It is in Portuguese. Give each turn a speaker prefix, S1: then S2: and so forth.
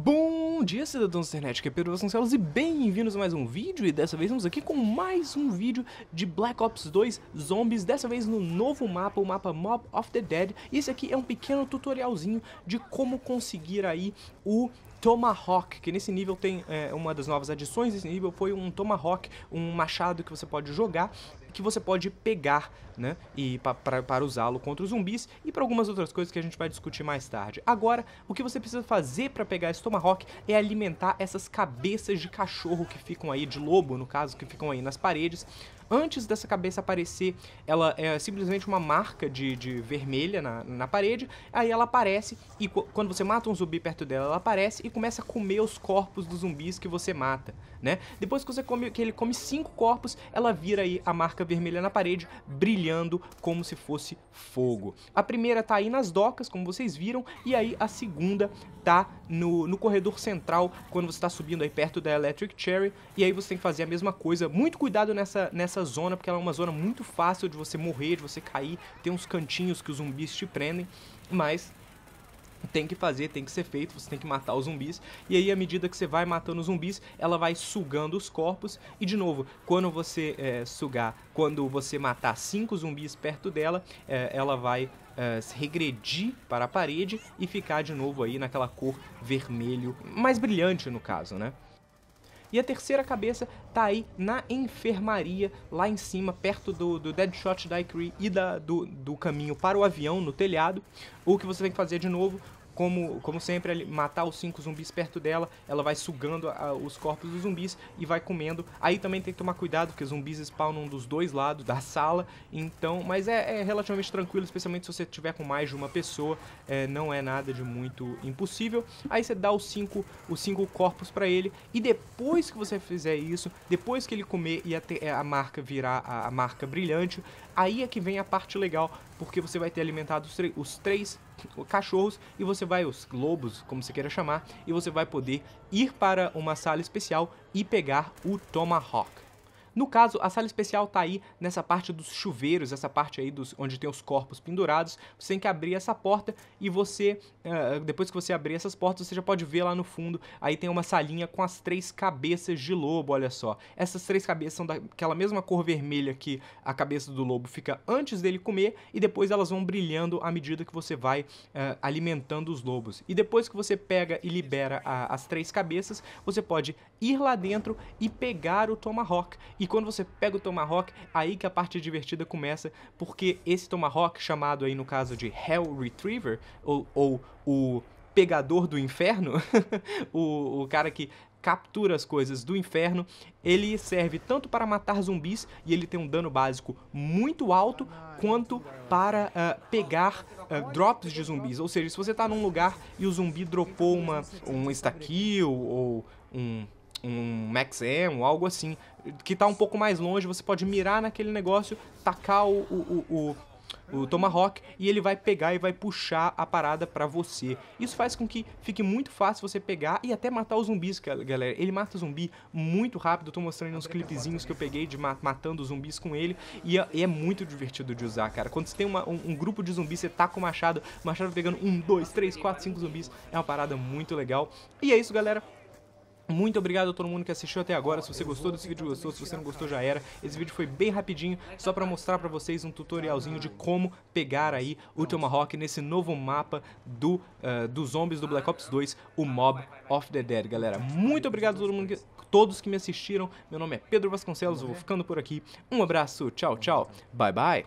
S1: Bom dia, cidadãos da internet, que é Pedro Vasconcelos e bem-vindos a mais um vídeo e dessa vez estamos aqui com mais um vídeo de Black Ops 2 Zombies, dessa vez no novo mapa, o mapa Mob of the Dead e esse aqui é um pequeno tutorialzinho de como conseguir aí o Tomahawk, que nesse nível tem é, uma das novas adições desse nível foi um Tomahawk, um machado que você pode jogar, que você pode pegar, né, e para usá-lo contra os zumbis e para algumas outras coisas que a gente vai discutir mais tarde. Agora, o que você precisa fazer para pegar esse Tomahawk é alimentar essas cabeças de cachorro que ficam aí de lobo, no caso, que ficam aí nas paredes, Antes dessa cabeça aparecer, ela é simplesmente uma marca de, de vermelha na, na parede. Aí ela aparece e quando você mata um zumbi perto dela, ela aparece e começa a comer os corpos dos zumbis que você mata, né? Depois que você come, que ele come cinco corpos, ela vira aí a marca vermelha na parede, brilhando como se fosse fogo. A primeira tá aí nas docas, como vocês viram, e aí a segunda tá no, no corredor central, quando você tá subindo aí perto da Electric Cherry, e aí você tem que fazer a mesma coisa. Muito cuidado nessa, nessa essa zona, porque ela é uma zona muito fácil de você morrer, de você cair. Tem uns cantinhos que os zumbis te prendem, mas tem que fazer, tem que ser feito, você tem que matar os zumbis. E aí, à medida que você vai matando os zumbis, ela vai sugando os corpos. E de novo, quando você é, sugar, quando você matar cinco zumbis perto dela, é, ela vai é, regredir para a parede e ficar de novo aí naquela cor vermelho, mais brilhante no caso, né? E a terceira cabeça tá aí na enfermaria, lá em cima, perto do, do Deadshot da e da, do, do caminho para o avião, no telhado. O que você tem que fazer de novo como, como sempre, matar os cinco zumbis perto dela, ela vai sugando a, os corpos dos zumbis e vai comendo. Aí também tem que tomar cuidado, porque zumbis spawnam dos dois lados da sala, então, mas é, é relativamente tranquilo, especialmente se você tiver com mais de uma pessoa, é, não é nada de muito impossível. Aí você dá os cinco, os cinco corpos para ele, e depois que você fizer isso, depois que ele comer e a, é, a marca virar a, a marca brilhante, aí é que vem a parte legal, porque você vai ter alimentado os, os três cachorros e você vai, os lobos, como você queira chamar, e você vai poder ir para uma sala especial e pegar o Tomahawk. No caso, a sala especial tá aí nessa parte dos chuveiros, essa parte aí dos, onde tem os corpos pendurados. Você tem que abrir essa porta e você, eh, depois que você abrir essas portas, você já pode ver lá no fundo, aí tem uma salinha com as três cabeças de lobo, olha só. Essas três cabeças são daquela mesma cor vermelha que a cabeça do lobo fica antes dele comer e depois elas vão brilhando à medida que você vai eh, alimentando os lobos. E depois que você pega e libera a, as três cabeças, você pode ir lá dentro e pegar o tomahawk. E quando você pega o Tomahawk, aí que a parte divertida começa, porque esse Tomahawk, chamado aí no caso de Hell Retriever, ou, ou o pegador do inferno, o, o cara que captura as coisas do inferno, ele serve tanto para matar zumbis e ele tem um dano básico muito alto, ah, é quanto para uh, pegar uh, drops de zumbis. Ou seja, se você está num lugar e o zumbi dropou uma, um estaquil ou um um Max Ammo, algo assim, que tá um pouco mais longe, você pode mirar naquele negócio, tacar o, o, o, o o Tomahawk e ele vai pegar e vai puxar a parada para você. Isso faz com que fique muito fácil você pegar e até matar os zumbis, galera. Ele mata zumbi muito rápido. Eu tô mostrando uns clipezinhos né? que eu peguei de matando zumbis com ele é, e é, muito divertido de usar, cara. Quando você tem uma, um, um, grupo de zumbis, você taca tá o machado, o machado pegando um, dois, três, quatro, cinco zumbis. É uma parada muito legal. E é isso, galera. Muito obrigado a todo mundo que assistiu até agora. Se você gostou desse vídeo, gostou. Se você não gostou, já era. Esse vídeo foi bem rapidinho, só para mostrar para vocês um tutorialzinho de como pegar aí o Tomahawk nesse novo mapa do, uh, dos zombies do Black Ops 2, o Mob of the Dead. Galera, muito obrigado a todo mundo que, todos que me assistiram. Meu nome é Pedro Vasconcelos, eu vou ficando por aqui. Um abraço, tchau, tchau. Bye, bye.